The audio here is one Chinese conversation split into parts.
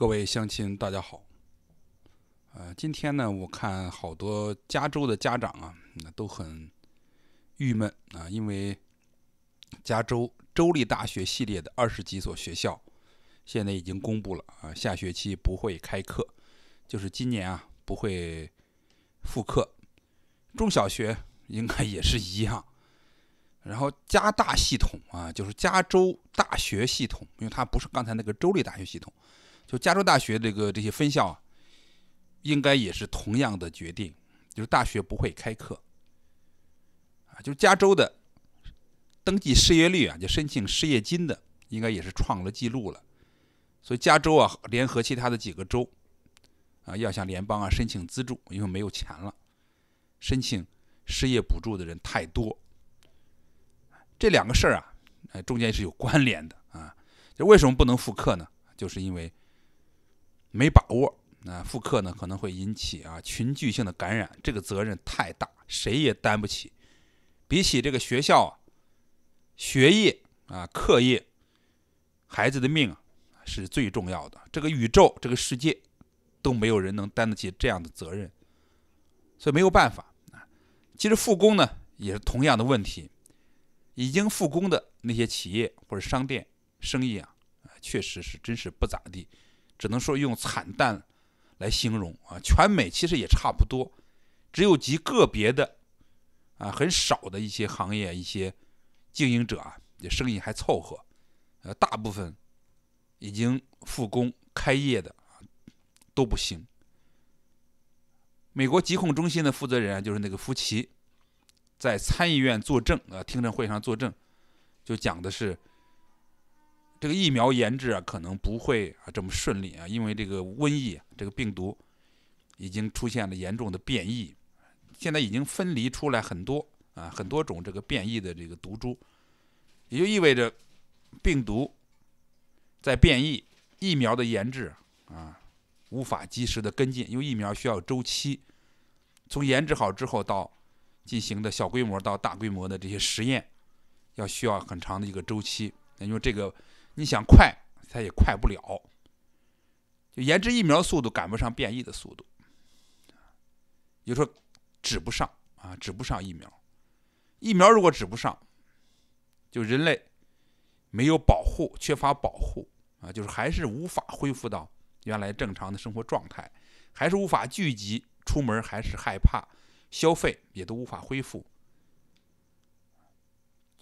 各位乡亲，大家好。呃，今天呢，我看好多加州的家长啊，都很郁闷啊，因为加州州立大学系列的二十几所学校现在已经公布了啊，下学期不会开课，就是今年啊不会复课，中小学应该也是一样。然后加大系统啊，就是加州大学系统，因为它不是刚才那个州立大学系统。就加州大学这个这些分校，啊，应该也是同样的决定，就是大学不会开课，啊，就加州的登记失业率啊，就申请失业金的，应该也是创了记录了。所以加州啊，联合其他的几个州啊，要向联邦啊申请资助，因为没有钱了，申请失业补助的人太多，这两个事儿啊，中间是有关联的啊。就为什么不能复课呢？就是因为。没把握啊，复课呢可能会引起啊群聚性的感染，这个责任太大，谁也担不起。比起这个学校啊，学业啊，课业，孩子的命是最重要的。这个宇宙，这个世界都没有人能担得起这样的责任，所以没有办法啊。其实复工呢也是同样的问题，已经复工的那些企业或者商店，生意啊，确实是真是不咋地。只能说用惨淡来形容啊，全美其实也差不多，只有极个别的啊，很少的一些行业、一些经营者啊，这生意还凑合，呃，大部分已经复工开业的啊都不行。美国疾控中心的负责人啊，就是那个福奇，在参议院作证啊，听证会上作证，就讲的是。这个疫苗研制啊，可能不会啊这么顺利啊，因为这个瘟疫，这个病毒已经出现了严重的变异，现在已经分离出来很多啊很多种这个变异的这个毒株，也就意味着病毒在变异，疫苗的研制啊无法及时的跟进，因为疫苗需要周期，从研制好之后到进行的小规模到大规模的这些实验，要需要很长的一个周期，因为这个。你想快，它也快不了。就研制疫苗速度赶不上变异的速度，也就说指不上啊，指不上疫苗。疫苗如果指不上，就人类没有保护，缺乏保护啊，就是还是无法恢复到原来正常的生活状态，还是无法聚集出门，还是害怕，消费也都无法恢复。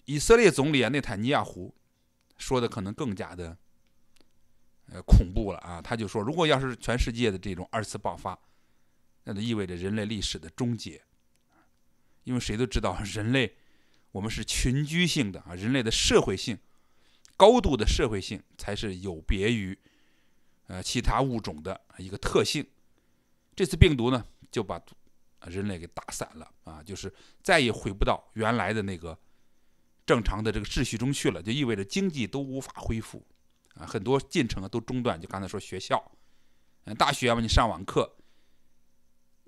以色列总理啊，内塔尼亚胡。说的可能更加的，呃，恐怖了啊！他就说，如果要是全世界的这种二次爆发，那就意味着人类历史的终结，因为谁都知道，人类我们是群居性的啊，人类的社会性，高度的社会性才是有别于，呃，其他物种的一个特性。这次病毒呢，就把人类给打散了啊，就是再也回不到原来的那个。正常的这个秩序中去了，就意味着经济都无法恢复啊，很多进程都中断。就刚才说学校、大学嘛，你上网课，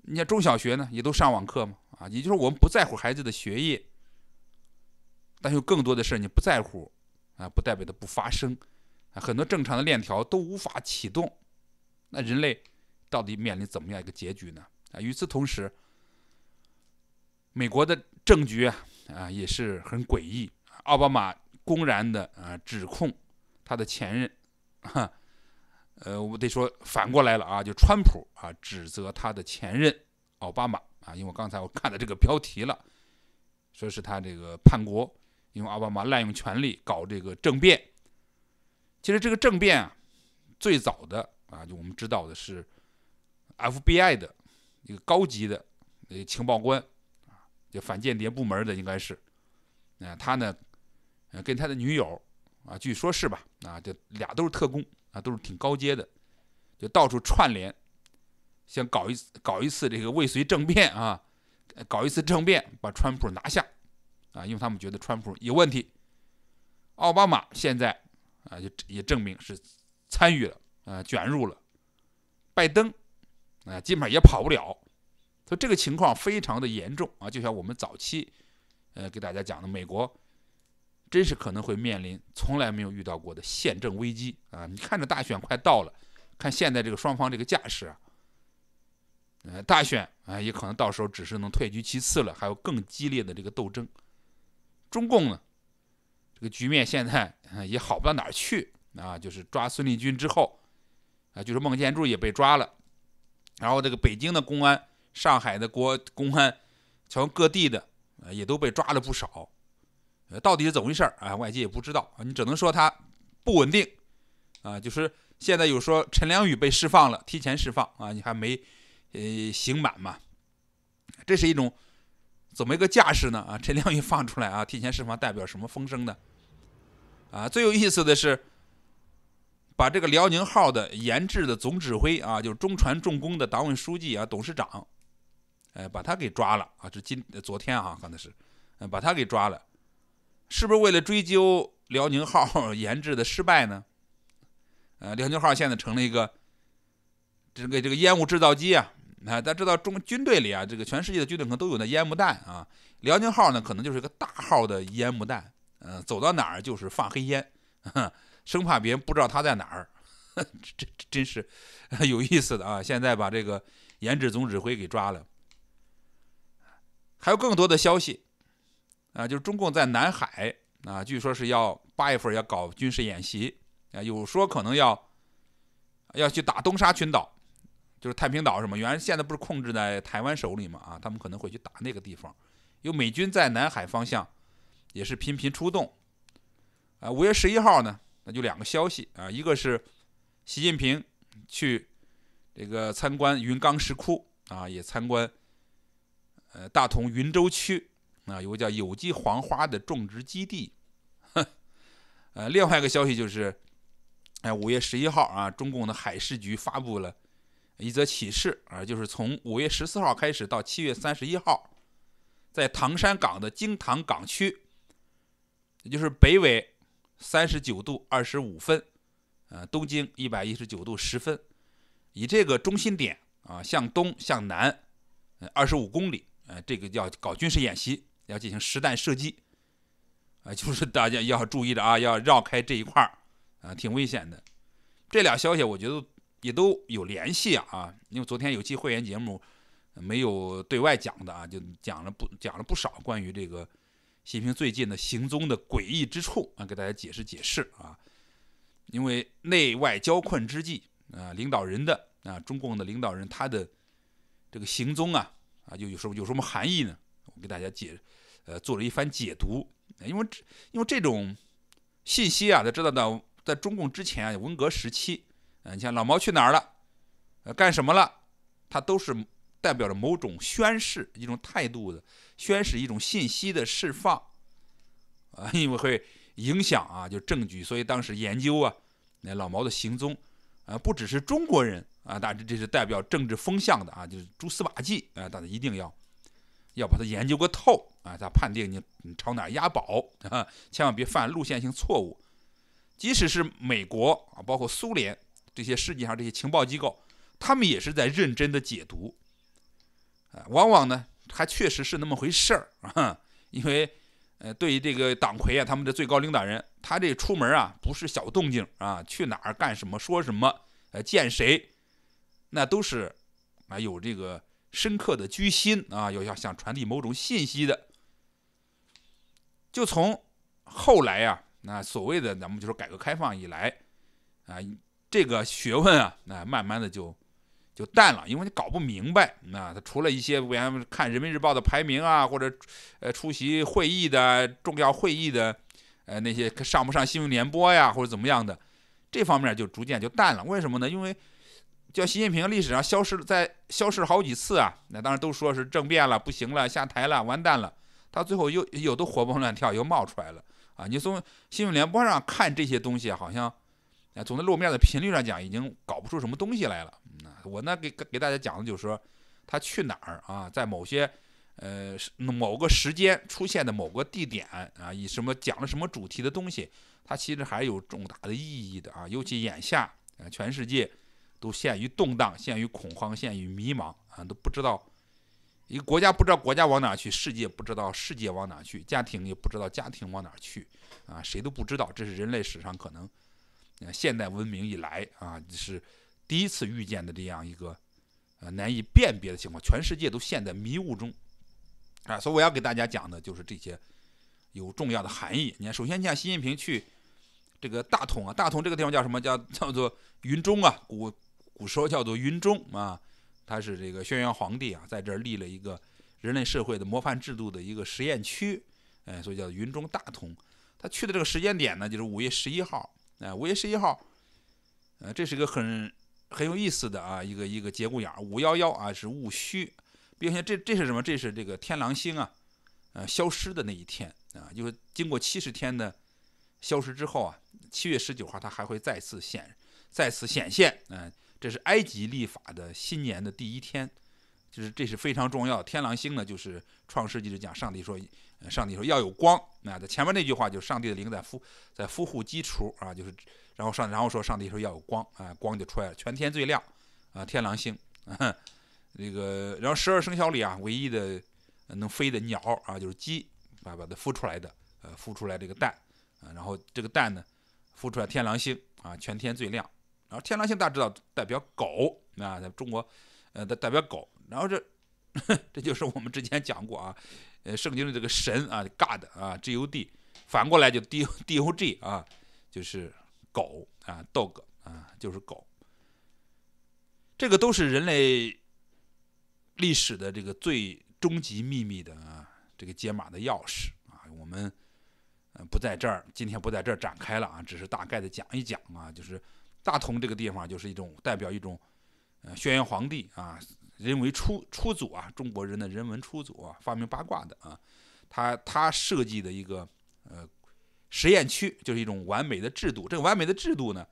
你像中小学呢，也都上网课嘛，啊，也就是我们不在乎孩子的学业，但有更多的事你不在乎啊，不代表它不发生，啊，很多正常的链条都无法启动。那人类到底面临怎么样一个结局呢？啊，与此同时，美国的政局啊。啊，也是很诡异。奥巴马公然的啊，指控他的前任，哈，呃，我得说反过来了啊，就川普啊指责他的前任奥巴马啊，因为我刚才我看了这个标题了，说是他这个叛国，因为奥巴马滥用权力搞这个政变。其实这个政变啊，最早的啊，就我们知道的是 FBI 的一个高级的呃情报官。就反间谍部门的应该是，啊，他呢，跟他的女友啊，据说是吧，啊，就俩都是特工啊，都是挺高阶的，就到处串联，想搞一搞一次这个未遂政变啊，搞一次政变把川普拿下，啊，因为他们觉得川普有问题，奥巴马现在啊就也证明是参与了，啊，卷入了，拜登，啊基本上也跑不了。这个情况非常的严重啊！就像我们早期，呃，给大家讲的，美国真是可能会面临从来没有遇到过的宪政危机啊！你看着大选快到了，看现在这个双方这个架势啊，呃，大选啊，也可能到时候只是能退居其次了，还有更激烈的这个斗争。中共呢，这个局面现在也好不到哪去啊！就是抓孙立军之后，啊，就是孟建柱也被抓了，然后这个北京的公安。上海的国公安，国各地的，呃，也都被抓了不少，呃，到底是怎么回事儿啊？外界也不知道啊。你只能说他不稳定，啊，就是现在有说陈良宇被释放了，提前释放啊，你还没，呃，刑满嘛，这是一种，怎么一个架势呢？啊，陈良宇放出来啊，提前释放代表什么风声呢？啊，最有意思的是，把这个辽宁号的研制的总指挥啊，就是中船重工的党委书记啊，董事长。呃，把他给抓了啊！这今昨天啊，可能是，嗯，把他给抓了，是不是为了追究辽宁号 研制的失败呢？呃，辽宁号现在成了一个这个这个烟雾制造机啊！啊，大家知道中军队里啊，这个全世界的军队可能都有那烟幕弹啊，辽宁号呢可能就是一个大号的烟幕弹，嗯，走到哪儿就是放黑烟，生怕别人不知道他在哪儿，这 真是 有意思的啊！现在把这个研制总指挥给抓了。还有更多的消息，啊，就是中共在南海啊，据说是要八月份要搞军事演习，啊，有说可能要要去打东沙群岛，就是太平岛什么，原来现在不是控制在台湾手里嘛啊，他们可能会去打那个地方。有美军在南海方向也是频频出动，啊，五月十一号呢，那就两个消息啊，一个是习近平去这个参观云冈石窟，啊，也参观。呃，大同云州区啊有个叫有机黄花的种植基地，呃，另外一个消息就是，哎，五月十一号啊，中共的海事局发布了一则启事啊，就是从五月十四号开始到七月三十一号，在唐山港的京唐港区，也就是北纬三十九度二十五分，呃，东经一百一十九度十分，以这个中心点啊，向东向南二十五公里。呃，这个要搞军事演习，要进行实弹射击，啊，就是大家要注意的啊，要绕开这一块儿，啊，挺危险的。这俩消息我觉得也都有联系啊啊，因为昨天有期会员节目没有对外讲的啊，就讲了不讲了不少关于这个习近平最近的行踪的诡异之处啊，给大家解释解释啊，因为内外交困之际啊，领导人的啊，中共的领导人他的这个行踪啊。啊，就有什么有什么含义呢？我给大家解，呃，做了一番解读。因为这，因为这种信息啊，他知道的，在中共之前，啊，文革时期，嗯，你像老毛去哪儿了，呃，干什么了，它都是代表着某种宣誓，一种态度的宣誓，一种信息的释放，啊，因为会影响啊，就证据，所以当时研究啊，那老毛的行踪。啊，不只是中国人啊，大家这是代表政治风向的啊，就是蛛丝马迹啊，大家一定要要把它研究个透啊，咱判定你朝哪押宝啊，千万别犯路线性错误。即使是美国啊，包括苏联这些世界上这些情报机构，他们也是在认真的解读啊，往往呢还确实是那么回事儿啊，因为。呃，对于这个党魁啊，他们的最高领导人，他这出门啊，不是小动静啊，去哪儿干什么，说什么，呃，见谁，那都是啊有这个深刻的居心啊，要要想传递某种信息的。就从后来呀，那所谓的咱们就是改革开放以来啊，这个学问啊，那慢慢的就。就淡了，因为你搞不明白。那他除了一些委员看人民日报的排名啊，或者，呃，出席会议的重要会议的，呃，那些上不上新闻联播呀，或者怎么样的，这方面就逐渐就淡了。为什么呢？因为叫习近平历史上消失在消失好几次啊。那当然都说是政变了，不行了，下台了，完蛋了。他最后又又都活蹦乱跳又冒出来了啊！你从新闻联播上看这些东西，好像啊，总的露面的频率上讲，已经搞不出什么东西来了。我呢给给给大家讲的就是说，他去哪儿啊？在某些，呃某个时间出现的某个地点啊，以什么讲了什么主题的东西，它其实还有重大的意义的啊。尤其眼下，全世界都陷于动荡、陷于恐慌、陷于迷茫啊，都不知道一个国家不知道国家往哪去，世界不知道世界往哪去，家庭也不知道家庭往哪去啊，谁都不知道。这是人类史上可能，现代文明以来啊是。第一次遇见的这样一个呃难以辨别的情况，全世界都陷在迷雾中啊！所以我要给大家讲的就是这些有重要的含义。你看，首先像习近平去这个大同啊，大同这个地方叫什么？叫叫做云中啊，古古时候叫做云中啊，他是这个轩辕皇帝啊，在这儿立了一个人类社会的模范制度的一个实验区，哎，所以叫云中大同。他去的这个时间点呢，就是五月十一号，哎，五月十一号，呃，这是一个很。很有意思的啊，一个一个节骨眼儿，五幺幺啊是戊戌，并且这这是什么？这是这个天狼星啊，呃消失的那一天啊，就是经过七十天的消失之后啊，七月十九号它还会再次显，再次显现嗯，这是埃及历法的新年的第一天，就是这是非常重要。天狼星呢，就是创世纪就讲上帝说，上帝说要有光啊，在前面那句话就是上帝的灵在孵，在孵护基础啊，就是。然后上，然后说上帝说要有光啊，光就出来了，全天最亮啊，天狼星，啊，那个，然后十二生肖里啊，唯一的能飞的鸟啊，就是鸡，把把它孵出来的，呃，孵出来这个蛋，然后这个蛋呢，孵出来天狼星啊，全天最亮。然后天狼星大家知道代表狗啊，在中国，呃，代表狗。然后这，这就是我们之前讲过啊，呃，圣经的这个神啊，God 啊，G O D，反过来就 D D O G 啊，就是。狗啊，dog 啊，就是狗。这个都是人类历史的这个最终极秘密的啊，这个解码的钥匙啊。我们不在这儿，今天不在这儿展开了啊，只是大概的讲一讲啊。就是大同这个地方，就是一种代表一种轩辕皇帝啊，人为出出祖啊，中国人的人文出祖啊，发明八卦的啊，他他设计的一个呃。实验区就是一种完美的制度，这个完美的制度呢，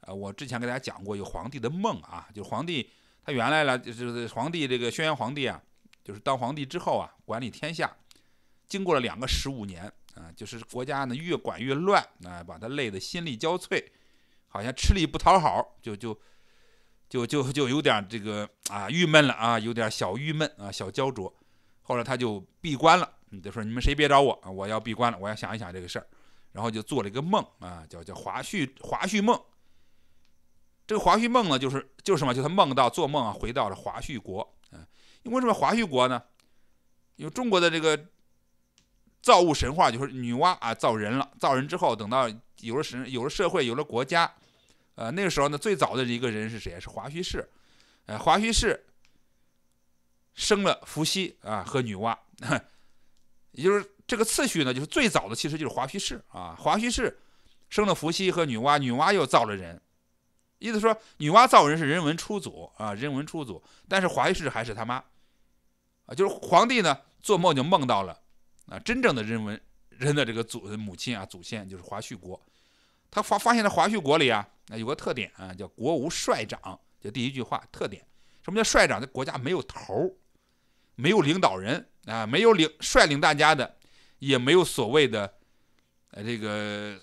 呃，我之前给大家讲过有皇帝的梦啊，就是皇帝他原来了，就是皇帝这个轩辕皇帝啊，就是当皇帝之后啊，管理天下，经过了两个十五年啊，就是国家呢越管越乱啊，把他累得心力交瘁，好像吃力不讨好，就就就就就有点这个啊郁闷了啊，有点小郁闷啊，小焦灼，后来他就闭关了，就说你们谁别找我啊，我要闭关了，我要想一想这个事儿。然后就做了一个梦啊，叫叫华胥华胥梦。这个华胥梦呢，就是就是什么？就他梦到做梦啊，回到了华胥国嗯，为什么华胥国呢？因为中国的这个造物神话，就是女娲啊造人了。造人之后，等到有了神，有了社会，有了国家，呃，那个时候呢，最早的一个人是谁？是华胥氏。呃，华胥氏生了伏羲啊和女娲，也就是。这个次序呢，就是最早的其实就是华胥氏啊，华胥氏生了伏羲和女娲，女娲又造了人，意思说女娲造人是人文初祖啊，人文初祖，但是华胥氏还是他妈啊，就是皇帝呢做梦就梦到了啊，真正的人文人的这个祖母亲啊祖先就是华胥国，他发发现了华胥国里啊，那有个特点啊，叫国无帅长，就第一句话特点，什么叫帅长？这国家没有头儿，没有领导人啊，没有领率领大家的。也没有所谓的，呃，这个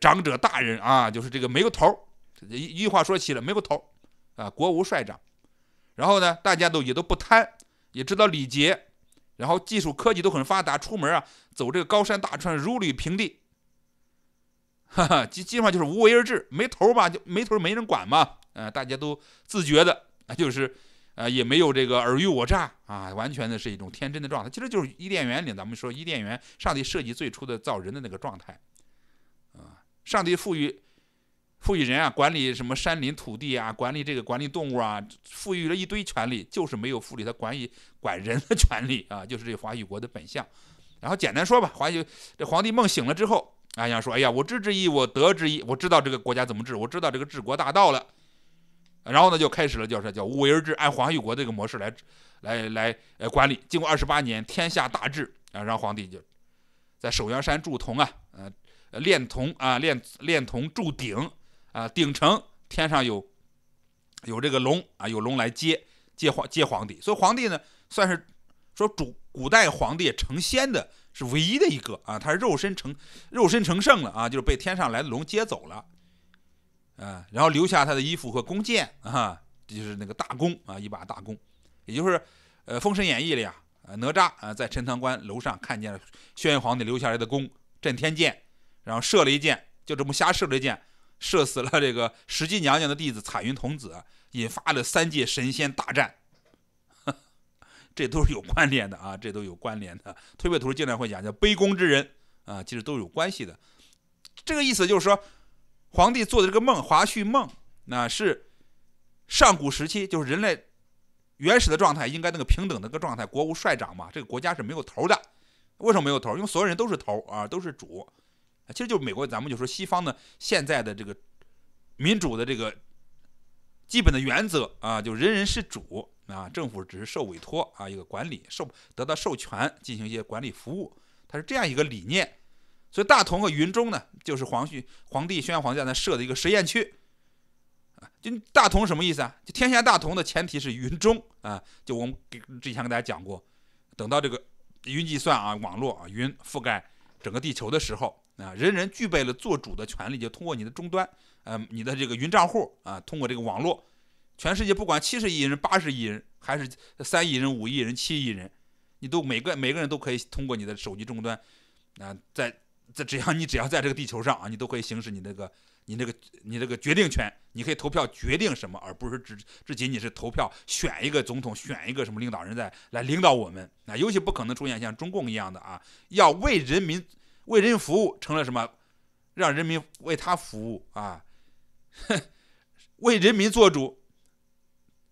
长者大人啊，就是这个没个头一一句话说起了没个头啊，国无帅长。然后呢，大家都也都不贪，也知道礼节，然后技术科技都很发达，出门啊走这个高山大川如履平地，哈，哈，基基本上就是无为而治，没头吧，嘛，就没头没人管嘛，啊，大家都自觉的啊，就是。啊，也没有这个尔虞我诈啊，完全的是一种天真的状态。其实就是伊甸园里，咱们说伊甸园，上帝设计最初的造人的那个状态啊。上帝赋予赋予人啊，管理什么山林土地啊，管理这个管理动物啊，赋予了一堆权利，就是没有赋予他管理管人的权利啊。就是这华语国的本相。然后简单说吧，华语这皇帝梦醒了之后，啊，呀说，哎呀，我知之义，我得之义，我知道这个国家怎么治，我知道这个治国大道了。然后呢，就开始了，就是叫无为而治，按黄玉国这个模式来，来来呃管理。经过二十八年，天下大治啊，让皇帝就，在首阳山铸铜啊，呃炼铜啊，炼炼铜铸鼎啊，鼎成天上有，有这个龙啊，有龙来接接皇接皇帝。所以皇帝呢，算是说主古代皇帝成仙的是唯一的一个啊，他是肉身成肉身成圣了啊，就是被天上来的龙接走了。啊，然后留下他的衣服和弓箭啊，就是那个大弓啊，一把大弓，也就是呃《封神演义》里啊，哪吒啊在陈塘关楼上看见了轩辕皇帝留下来的弓震天剑，然后射了一箭，就这么瞎射了一箭，射死了这个石矶娘娘的弟子彩云童子，引发了三界神仙大战，这都是有关联的啊，这都有关联的。推背图经常会讲叫卑躬之人啊，其实都有关系的，这个意思就是说。皇帝做的这个梦，华胥梦，那是上古时期，就是人类原始的状态，应该那个平等的个状态，国无帅长嘛，这个国家是没有头的。为什么没有头？因为所有人都是头啊，都是主。其实就美国，咱们就说西方的现在的这个民主的这个基本的原则啊，就人人是主啊，政府只是受委托啊，一个管理受得到授权进行一些管理服务，它是这样一个理念。所以大同和云中呢，就是皇旭皇帝宣皇在那设的一个实验区啊。就大同什么意思啊？就天下大同的前提是云中啊。就我们之前给大家讲过，等到这个云计算啊、网络啊、云覆盖整个地球的时候啊，人人具备了做主的权利，就通过你的终端，嗯，你的这个云账户啊，通过这个网络，全世界不管七十亿人、八十亿人，还是三亿人、五亿人、七亿人，你都每个每个人都可以通过你的手机终端啊，在这只要你只要在这个地球上啊，你都可以行使你那个你那个你这个决定权，你可以投票决定什么，而不是只只仅仅是投票选一个总统，选一个什么领导人在来领导我们。那尤其不可能出现像中共一样的啊，要为人民为人民服务成了什么，让人民为他服务啊，为人民做主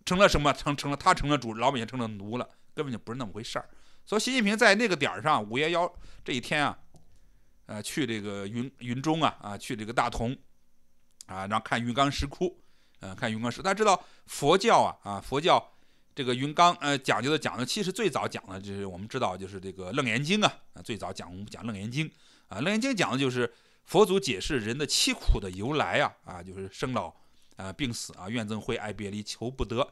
成了什么成成了他成了主，老百姓成了奴了，根本就不是那么回事儿。所以习近平在那个点儿上五月幺这一天啊。呃，去这个云云中啊啊，去这个大同，啊，然后看云冈石窟，呃，看云冈石。大家知道佛教啊啊，佛教这个云冈呃讲究的讲的，其实最早讲的就是我们知道就是这个《楞严经》啊啊，最早讲讲《楞严经》啊，《楞严经》讲的就是佛祖解释人的七苦的由来啊啊，就是生老啊、病死啊、怨憎会、爱别离、求不得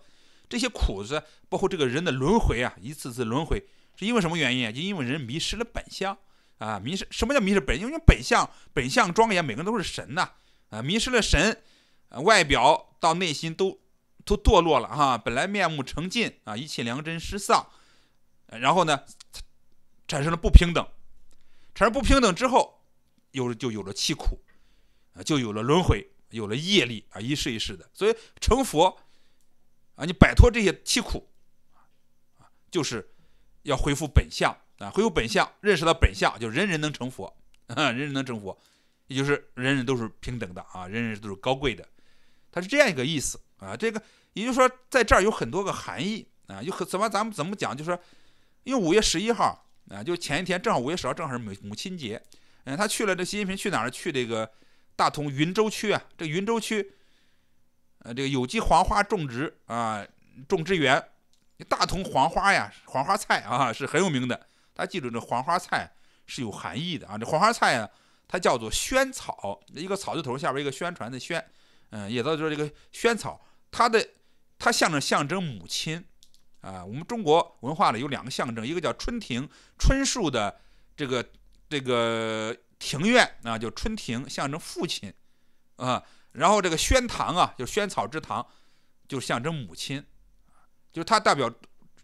这些苦是包括这个人的轮回啊，一次次轮回是因为什么原因啊？就因为人迷失了本相，啊！迷失，什么叫迷失本？因为本相，本相庄严，每个人都是神呐！啊，迷失了神，外表到内心都都堕落了哈！本来面目成尽啊，一切良真失丧。然后呢，产生了不平等，产生不平等之后，有就有了气苦，啊，就有了轮回，有了业力啊，一世一世的。所以成佛啊，你摆脱这些凄苦，啊，就是要恢复本相。啊，会有本相认识到本相，就人人能成佛，人人能成佛，也就是人人都是平等的啊，人人都是高贵的，他是这样一个意思啊。这个也就是说，在这儿有很多个含义啊。又怎么咱们怎么讲？就是说，因为五月十一号啊，就前一天正好五月十号正好是母母亲节，嗯，他去了这习近平去哪儿？去这个大同云州区啊，这云州区，呃，这个有机黄花种植啊，种植园，大同黄花呀，黄花菜啊是很有名的。大家记住，这黄花菜是有含义的啊！这黄花菜啊，它叫做萱草，一个草字头下边一个宣传的萱，嗯，也叫做这个萱草，它的它象征象征母亲啊。我们中国文化里有两个象征，一个叫春庭春树的这个这个庭院啊，叫春庭，象征父亲啊。然后这个萱堂啊，就萱草之堂，就象征母亲，就是它代表。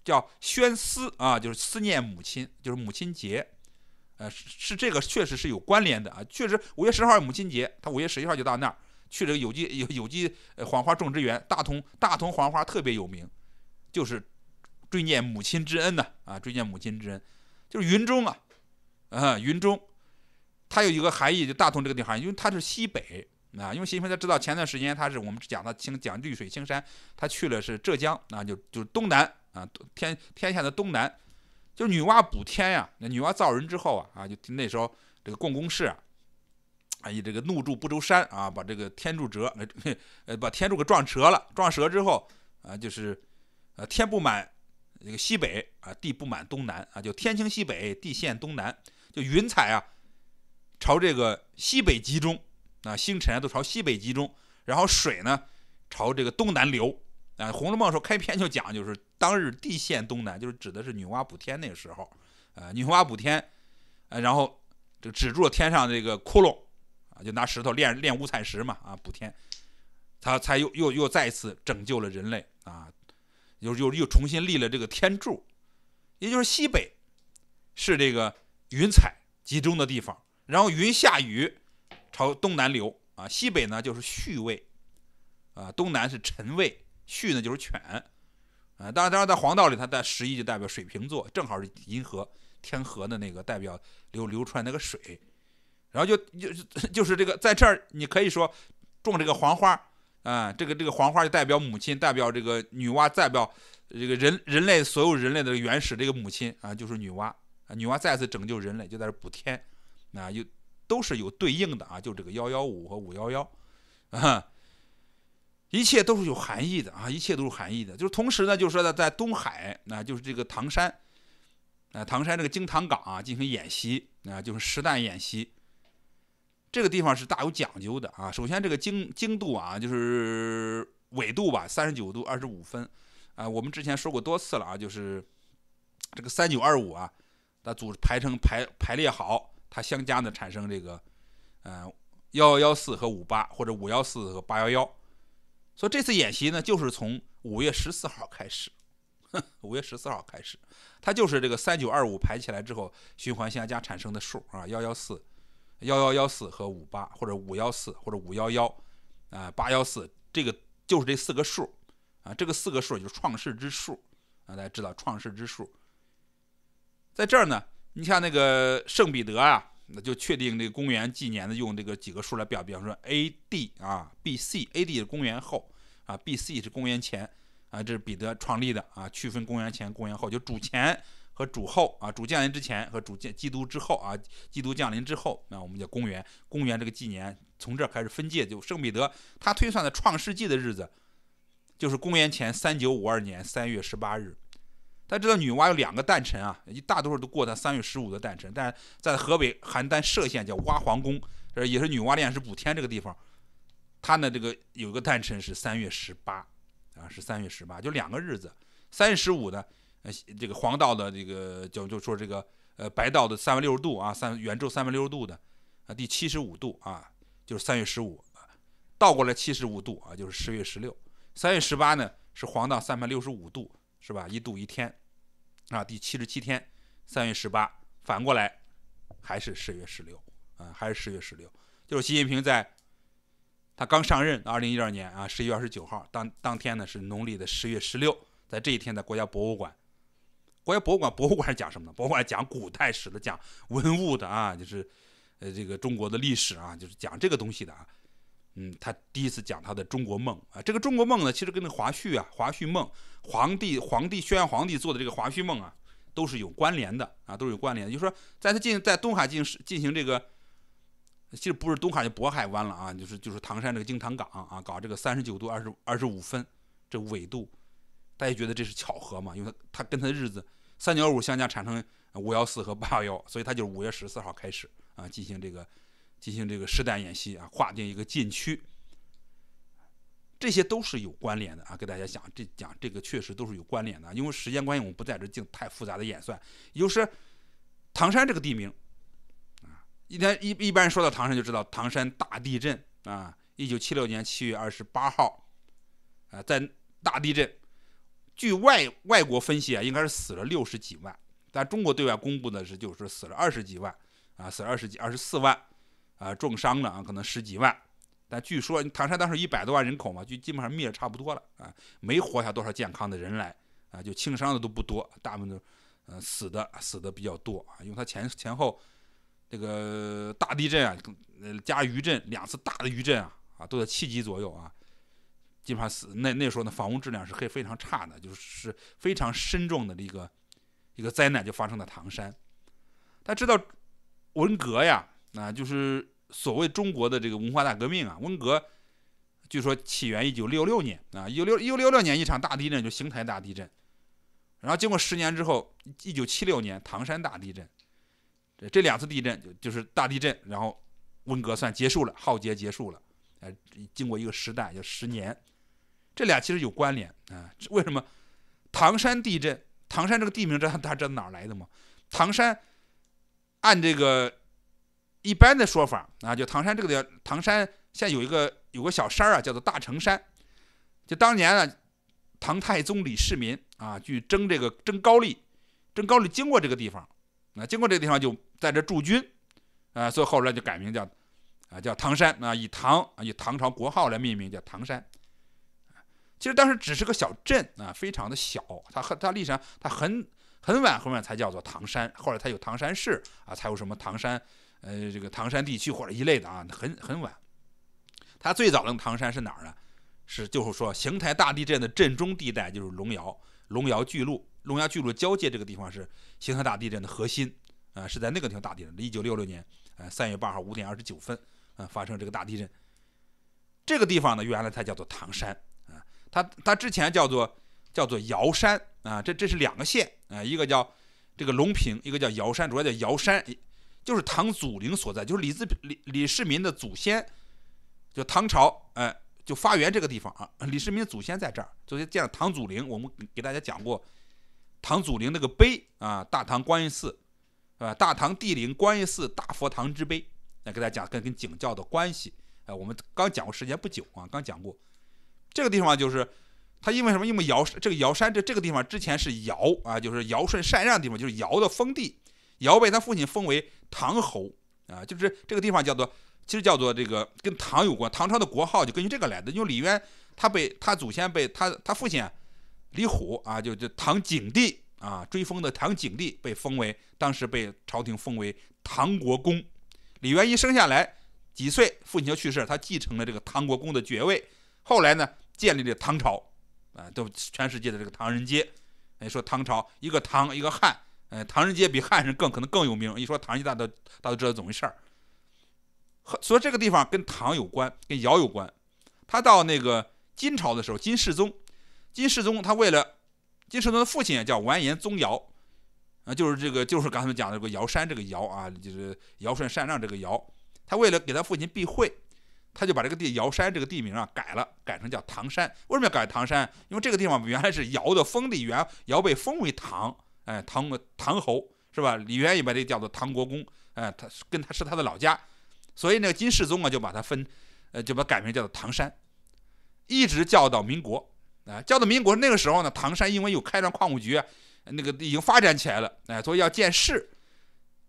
叫宣思啊，就是思念母亲，就是母亲节，呃，是是这个确实是有关联的啊，确实五月十号母亲节，他五月十一号就到那儿去了个有机有机呃黄花种植园，大同大同黄花特别有名，就是追念母亲之恩呢啊，追念母亲之恩，就是云中啊啊云中，它有一个含义，就大同这个地方，因为它是西北啊，因为习近平他知道前段时间他是我们讲的青，讲绿水青山，他去了是浙江，那就就东南。啊，天，天下的东南，就是女娲补天呀。那女娲造人之后啊，啊，就那时候这个共工氏啊，啊，以这个怒铸不周山啊，把这个天柱折，呃，把天柱给撞折了。撞折之后啊，就是，呃，天不满这个西北啊，地不满东南啊，就天倾西北，地陷东南，就云彩啊，朝这个西北集中啊，星辰都朝西北集中，然后水呢，朝这个东南流。啊，《红楼梦》说开篇就讲，就是当日地陷东南，就是指的是女娲补天那个时候。呃，女娲补天，呃，然后就止住了天上这个窟窿，啊，就拿石头炼炼五彩石嘛，啊，补天，他才又又又再一次拯救了人类啊，又又又重新立了这个天柱，也就是西北是这个云彩集中的地方，然后云下雨朝东南流啊，西北呢就是戌位，啊，东南是辰位。畜呢就是犬，啊，当然当然在黄道里，它在十一就代表水瓶座，正好是银河天河的那个代表流流出来那个水，然后就就 就是这个，在这儿你可以说种这个黄花，啊，这个这个黄花就代表母亲，代表这个女娲，代表这个人人类所有人类的原始这个母亲啊，就是女娲啊，女娲再次拯救人类，就在这补天，啊，有都是有对应的啊，就这个幺幺五和五幺幺，啊。一切都是有含义的啊，一切都是含义的。就是同时呢，就是说呢，在东海，那就是这个唐山，啊，唐山这个京唐港啊，进行演习啊，就是实弹演习。这个地方是大有讲究的啊。首先，这个经经度啊，就是纬度吧，三十九度二十五分，啊，我们之前说过多次了啊，就是这个三九二五啊，它组排成排排列好，它相加呢产生这个，嗯，幺幺幺四和五八，或者五幺四和八幺幺。所以这次演习呢，就是从五月十四号开始，五月十四号开始，它就是这个三九二五排起来之后循环相加产生的数啊，幺幺四、幺幺幺四和五八或者五幺四或者五幺幺啊，八幺四，这个就是这四个数啊，这个四个数就是创世之数啊，大家知道创世之数，在这儿呢，你像那个圣彼得啊，那就确定这个公元纪年的用这个几个数来表，比方说 A.D. 啊，B.C. A.D. 是公元后。啊，B C 是公元前啊，这是彼得创立的啊，区分公元前、公元后，就主前和主后啊，主降临之前和主建基督之后啊，基督降临之后，那我们叫公元，公元这个纪年从这开始分界。就圣彼得他推算的创世纪的日子，就是公元前三九五二年三月十八日。大家知道女娲有两个诞辰啊，一大多数都过他三月十五的诞辰，但在河北邯郸涉县叫娲皇宫，这也是女娲炼石补天这个地方。他呢，这个有个诞辰是三月十八，啊，是三月十八，就两个日子。三月十五呢，呃，这个黄道的这个就就说这个呃白道的三百六十度啊，三圆周三百六十度的啊，第七十五度啊，就是三月十五。倒过来七十五度啊，就是十月十六。三月十八呢是黄道三百六十五度，是吧？一度一天，啊，第七十七天。三月十八反过来还是十月十六，啊，还是十月十六，就是习近平在。他刚上任，二零一二年啊，十一月二十九号，当当天呢是农历的十月十六，在这一天，在国家博物馆，国家博物馆博物馆是讲什么？博物馆讲古代史的，讲文物的啊，就是，呃，这个中国的历史啊，就是讲这个东西的啊。嗯，他第一次讲他的中国梦啊，这个中国梦呢，其实跟那华胥啊、华胥梦、皇帝、皇帝轩、皇帝做的这个华胥梦啊，都是有关联的啊，都是有关联的。就是说，在他进在东海进行进行这个。其实不是东海，就渤海湾了啊，就是就是唐山这个京唐港啊，搞这个三十九度二十二十五分这纬度，大家觉得这是巧合吗？因为它它跟它的日子三九五相加产生五幺四和八幺幺，所以它就是五月十四号开始啊，进行这个进行这个实弹演习啊，划定一个禁区，这些都是有关联的啊。给大家讲这讲这个确实都是有关联的，因为时间关系，我们不在这进太复杂的演算。就是唐山这个地名。一天一一般说到唐山就知道唐山大地震啊，一九七六年七月二十八号，啊，在大地震，据外外国分析啊，应该是死了六十几万，但中国对外公布的是就是死了二十几万啊，死了二十几二十四万，啊，重伤了啊可能十几万，但据说唐山当时一百多万人口嘛，就基本上灭的差不多了啊，没活下多少健康的人来啊，就轻伤的都不多，大部分都嗯死的死的比较多啊，因为它前前后。这个大地震啊，加余震两次大的余震啊，啊都在七级左右啊，基本上是那那时候呢，房屋质量是非常差的，就是非常深重的一个一个灾难就发生在唐山。大家知道文革呀，啊就是所谓中国的这个文化大革命啊，文革据说起源一九六六年啊，一六一九六六年一场大地震就邢台大地震，然后经过十年之后，一九七六年唐山大地震。这两次地震就就是大地震，然后温格算结束了，浩劫结束了。哎，经过一个时代，就十年，这俩其实有关联啊。为什么？唐山地震，唐山这个地名，知道大家知道哪来的吗？唐山按这个一般的说法啊，就唐山这个地方，唐山现在有一个有个小山啊，叫做大城山。就当年呢，唐太宗李世民啊去征这个征高丽，征高丽经过这个地方。那经过这个地方就在这驻军，啊，所以后来就改名叫，啊，叫唐山啊，以唐啊以唐朝国号来命名，叫唐山。其实当时只是个小镇啊，非常的小。它很它历史上它很很晚很晚才叫做唐山，后来它有唐山市啊，才有什么唐山呃这个唐山地区或者一类的啊，很很晚。它最早的唐山是哪儿呢？是就是说邢台大地震的震中地带，就是隆尧隆尧巨鹿。龙牙巨的交界这个地方是邢台大地震的核心，呃，是在那个地方大地震。一九六六年，呃，三月八号五点二十九分，呃，发生这个大地震。这个地方呢，原来它叫做唐山，啊，它它之前叫做叫做尧山，啊，这这是两个县，啊，一个叫这个隆平，一个叫尧山，主要叫尧山，就是唐祖陵所在，就是李自李李世民的祖先，就唐朝，哎，就发源这个地方啊，李世民的祖先在这儿，昨天建了唐祖陵，我们给大家讲过。唐祖陵那个碑啊，大唐观音寺啊，大唐帝陵观音寺大佛堂之碑，来给大家讲跟跟景教的关系。哎，我们刚讲过时间不久啊，刚讲过这个地方就是它因为什么？因为尧这个尧山这这个地方之前是尧啊，就是尧舜禅让的地方，就是尧的封地。尧被他父亲封为唐侯啊，就是这个地方叫做其实叫做这个跟唐有关，唐朝的国号就根据这个来的。因为李渊他被他祖先被他他父亲。李虎啊，就就唐景帝啊，追封的唐景帝被封为当时被朝廷封为唐国公。李渊一生下来几岁，父亲就去世，他继承了这个唐国公的爵位。后来呢，建立了唐朝啊，都全世界的这个唐人街。哎，说唐朝一个唐一个汉，哎，唐人街比汉人更可能更有名。一说唐一大家，大都知道怎么回事儿。和所以这个地方跟唐有关，跟尧有关。他到那个金朝的时候，金世宗。金世宗他为了金世宗的父亲叫完颜宗尧，啊，就是这个就是刚才讲的这个尧山这个尧啊，就是尧舜禅让这个尧，他为了给他父亲避讳，他就把这个地尧山这个地名啊改了，改成叫唐山。为什么要改唐山？因为这个地方原来是尧的封地，原尧被封为唐，哎，唐唐侯是吧？李渊也把这叫做唐国公，哎，他跟他是他的老家，所以那个金世宗啊就把他分，呃，就把改名叫做唐山，一直叫到民国。啊，叫做民国那个时候呢，唐山因为有开滦矿务局，那个已经发展起来了，哎，所以要建市，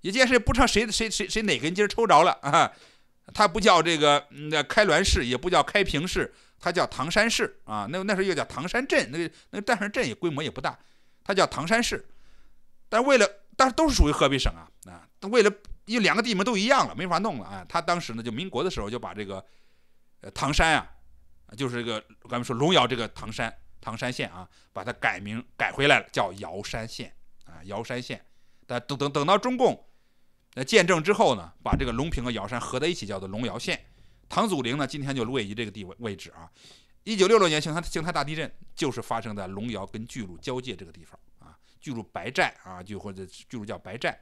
也建市，不知道谁谁谁谁哪根筋抽着了啊，他不叫这个开滦市，也不叫开平市，他叫唐山市啊。那那时候又叫唐山镇，那个那个但是镇也规模也不大，他叫唐山市。但为了但是都是属于河北省啊啊，为了因为两个地名都一样了，没法弄了啊。他当时呢，就民国的时候就把这个呃唐山啊就是这个，咱们说龙窑这个唐山唐山县啊，把它改名改回来了，叫尧山县啊，尧山县。但等等等到中共那建政之后呢，把这个隆平和尧山合在一起，叫做龙窑县。唐祖陵呢，今天就位于这个地位位置啊。一九六六年邢台邢台大地震就是发生在龙窑跟巨鹿交界这个地方啊，巨鹿白寨啊，就或者巨鹿叫白寨。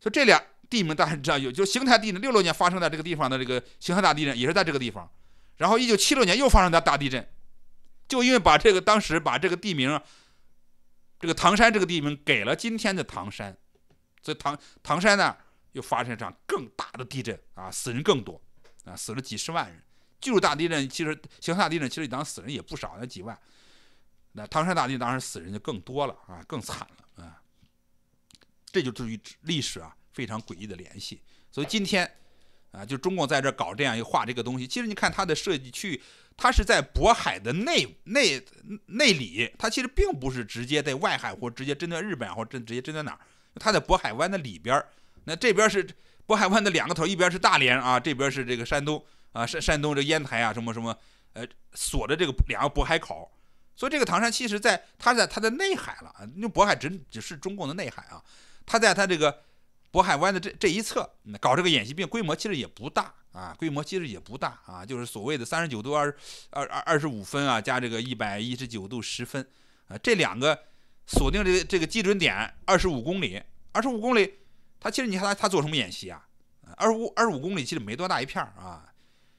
所以这俩地名大家知道有，就邢台地名六六年发生在这个地方的这个邢台大地震也是在这个地方。然后一九七六年又发生大大地震，就因为把这个当时把这个地名，这个唐山这个地名给了今天的唐山，所以唐唐山呢又发生一场更大的地震啊，死人更多啊，死了几十万人。巨鹿大地震，其实邢台地震其实当时死人也不少，那几万，那唐山大地当时死人就更多了啊，更惨了啊。这就至于历史啊非常诡异的联系，所以今天。啊，就中共在这搞这样一画这个东西，其实你看它的设计区域，它是在渤海的内内内里，它其实并不是直接在外海或直接针对日本或针直接针对哪儿，它在渤海湾的里边那这边是渤海湾的两个头，一边是大连啊，这边是这个山东啊，山山东这烟台啊，什么什么呃锁着这个两个渤海口，所以这个唐山其实在它在它的内海了，因为渤海只只是中共的内海啊，它在它这个。渤海湾的这这一侧搞这个演习，兵规模其实也不大啊，规模其实也不大啊，就是所谓的三十九度二二二二十五分啊，加这个一百一十九度十分啊，这两个锁定这这个基准点二十五公里，二十五公里，他其实你看他他做什么演习啊？二十五二十五公里其实没多大一片儿啊，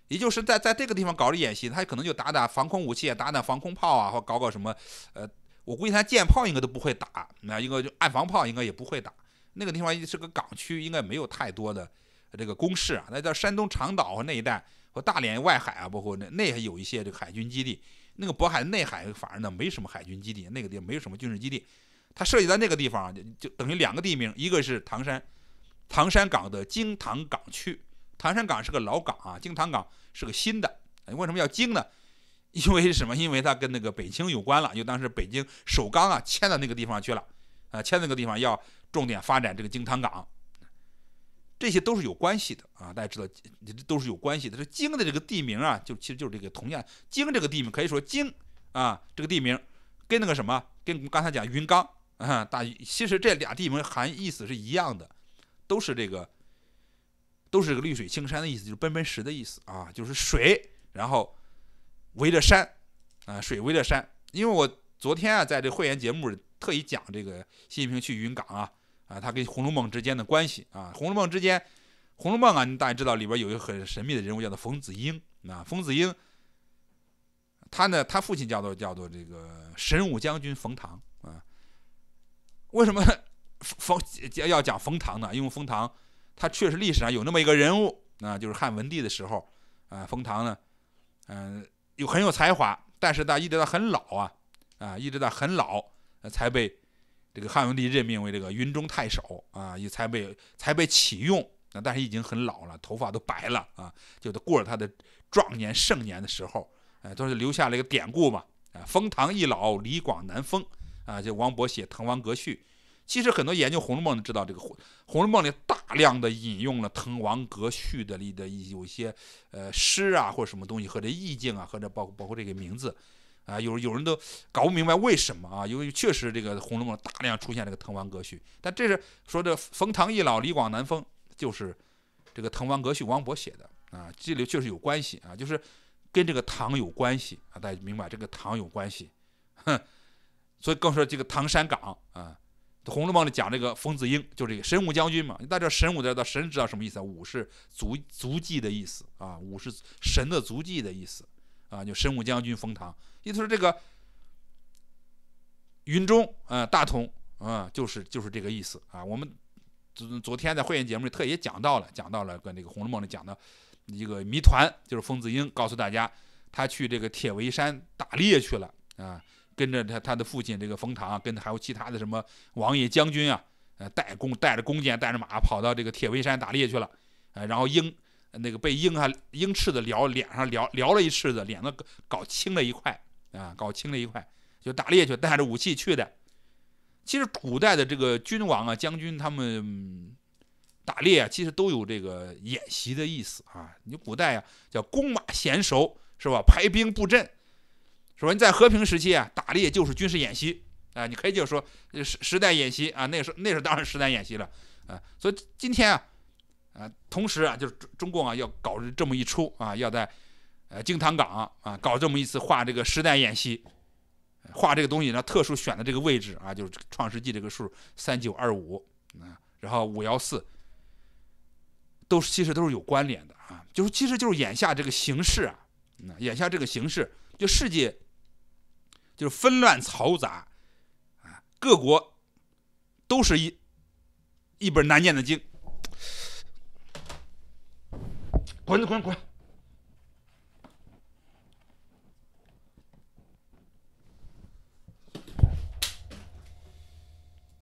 也就是在在这个地方搞这演习，他可能就打打防空武器，打打防空炮啊，或搞搞什么，呃，我估计他舰炮应该都不会打，那应该就岸防炮应该也不会打。那个地方是个港区，应该没有太多的这个工事啊。那叫山东长岛那一带和大连外海啊，包括那那还有一些这个海军基地。那个渤海内海反而呢没什么海军基地，那个地没有什么军事基地。它涉及到那个地方啊，就等于两个地名，一个是唐山，唐山港的京唐港区。唐山港是个老港啊，京唐港是个新的。为什么叫京呢？因为什么？因为它跟那个北京有关了，就当时北京首钢啊迁到那个地方去了。啊，签那个地方要重点发展这个京唐港，这些都是有关系的啊！大家知道，都是有关系。的。这京的这个地名啊，就其实就是这个同样“京这个地名，可以说“京啊，这个地名跟那个什么，跟刚才讲云冈啊，大其实这俩地名含意思是一样的，都是这个，都是这个绿水青山的意思，就是奔奔石的意思啊，就是水然后围着山啊，水围着山。因为我昨天啊，在这会员节目。特意讲这个习近平去云港啊，啊，他跟《红楼梦》之间的关系啊，《红楼梦》之间，《红楼梦》啊，大家知道里边有一个很神秘的人物叫做冯子英，啊。冯子英，他呢，他父亲叫做叫做这个神武将军冯唐啊。为什么冯要讲冯唐呢？因为冯唐他确实历史上有那么一个人物啊，就是汉文帝的时候啊，冯唐呢，嗯，有很有才华，但是他一直到很老啊，啊，一直到很老。才被这个汉文帝任命为这个云中太守啊，也才被才被启用但是已经很老了，头发都白了啊，就得过了他的壮年盛年的时候，哎，都是留下了一个典故嘛，啊，封唐易老，李广难封，啊，就王勃写《滕王阁序》，其实很多研究《红楼梦》的知道这个《红楼梦》里大量的引用了《滕王阁序》的里的一有一些呃诗啊或者什么东西和这意境啊或者包包括这个名字。啊，有有人都搞不明白为什么啊？因为确实这个《红楼梦》大量出现这个《滕王阁序》，但这是说这冯唐易老，李广难封，就是这个《滕王阁序》，王勃写的啊，这里确实有关系啊，就是跟这个唐有关系啊，大家明白这个唐有关系，哼，所以更说这个唐山港啊，《红楼梦》里讲这个冯子英就是神武将军嘛，大家知道神武的神知道什么意思？武是足足迹的意思啊，武是神的足迹的意思。啊，就神武将军冯唐，意思是这个云中啊，大同啊，就是就是这个意思啊。我们昨昨天在会员节目里特意讲到了，讲到了跟那个《红楼梦》里讲的一个谜团，就是冯子英告诉大家，他去这个铁围山打猎去了啊，跟着他他的父亲这个冯唐，跟还有其他的什么王爷将军啊，呃带弓带着弓箭，带着马跑到这个铁围山打猎去了啊，然后英。那个被鹰啊，鹰翅子撩脸上撩撩了一翅子，脸都搞青了一块啊，搞青了一块。就打猎去，带着武器去的。其实古代的这个君王啊、将军他们打猎啊，其实都有这个演习的意思啊。你古代啊叫弓马娴熟是吧？排兵布阵是吧？你在和平时期啊，打猎就是军事演习啊。你可以就说时时代演习啊，那是那是当然时代演习了啊。所以今天啊。啊，同时啊，就是中中共啊，要搞这么一出啊，要在，呃，京唐港啊，搞这么一次画这个时代演习，画这个东西呢，特殊选的这个位置啊，就是《创世纪》这个数三九二五啊，然后五幺四，都是其实都是有关联的啊，就是其实就是眼下这个形势啊，眼下这个形势就世界就是纷乱嘈杂啊，各国都是一一本难念的经。滚滚滚